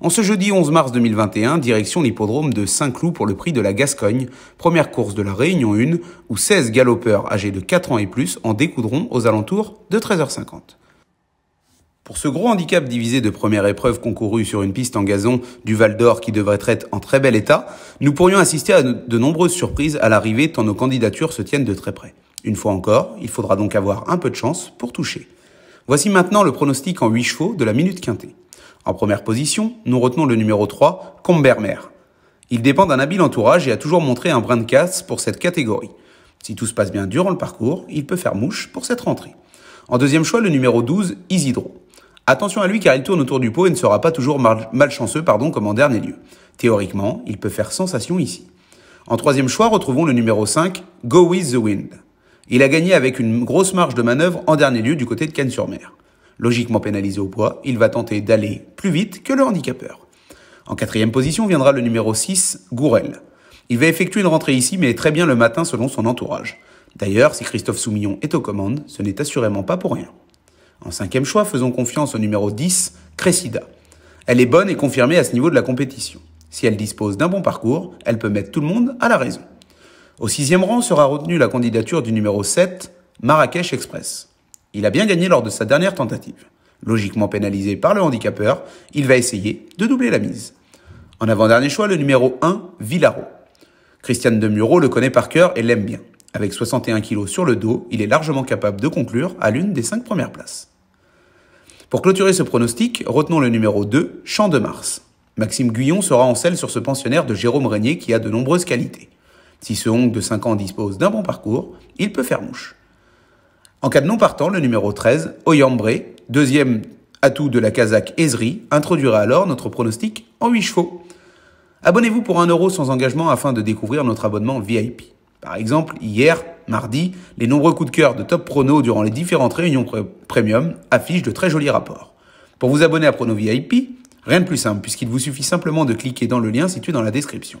En ce jeudi 11 mars 2021, direction l'hippodrome de Saint-Cloud pour le prix de la Gascogne, première course de la Réunion 1, où 16 galopeurs âgés de 4 ans et plus en découdront aux alentours de 13h50. Pour ce gros handicap divisé de première épreuve concourue sur une piste en gazon du Val d'Or qui devrait être en très bel état, nous pourrions assister à de nombreuses surprises à l'arrivée tant nos candidatures se tiennent de très près. Une fois encore, il faudra donc avoir un peu de chance pour toucher. Voici maintenant le pronostic en 8 chevaux de la minute quintée. En première position, nous retenons le numéro 3, Combermer. Il dépend d'un habile entourage et a toujours montré un brin de casse pour cette catégorie. Si tout se passe bien durant le parcours, il peut faire mouche pour cette rentrée. En deuxième choix, le numéro 12, Isidro. Attention à lui car il tourne autour du pot et ne sera pas toujours malchanceux pardon, comme en dernier lieu. Théoriquement, il peut faire sensation ici. En troisième choix, retrouvons le numéro 5, Go With The Wind. Il a gagné avec une grosse marge de manœuvre en dernier lieu du côté de Cannes-sur-Mer. Logiquement pénalisé au poids, il va tenter d'aller plus vite que le handicapeur. En quatrième position viendra le numéro 6, Gourel. Il va effectuer une rentrée ici, mais très bien le matin selon son entourage. D'ailleurs, si Christophe Soumillon est aux commandes, ce n'est assurément pas pour rien. En cinquième choix, faisons confiance au numéro 10, Cressida. Elle est bonne et confirmée à ce niveau de la compétition. Si elle dispose d'un bon parcours, elle peut mettre tout le monde à la raison. Au sixième rang sera retenue la candidature du numéro 7, Marrakech Express. Il a bien gagné lors de sa dernière tentative. Logiquement pénalisé par le handicapeur, il va essayer de doubler la mise. En avant-dernier choix, le numéro 1, Villaro. Christiane Demureau le connaît par cœur et l'aime bien. Avec 61 kg sur le dos, il est largement capable de conclure à l'une des 5 premières places. Pour clôturer ce pronostic, retenons le numéro 2, Champ de Mars. Maxime Guyon sera en selle sur ce pensionnaire de Jérôme Régnier qui a de nombreuses qualités. Si ce Hong de 5 ans dispose d'un bon parcours, il peut faire mouche. En cas de non partant, le numéro 13, Oyambré, deuxième atout de la Kazakh Ezri, introduira alors notre pronostic en 8 chevaux. Abonnez-vous pour 1€ euro sans engagement afin de découvrir notre abonnement VIP. Par exemple, hier, mardi, les nombreux coups de cœur de Top Prono durant les différentes réunions premium affichent de très jolis rapports. Pour vous abonner à Prono VIP, rien de plus simple puisqu'il vous suffit simplement de cliquer dans le lien situé dans la description.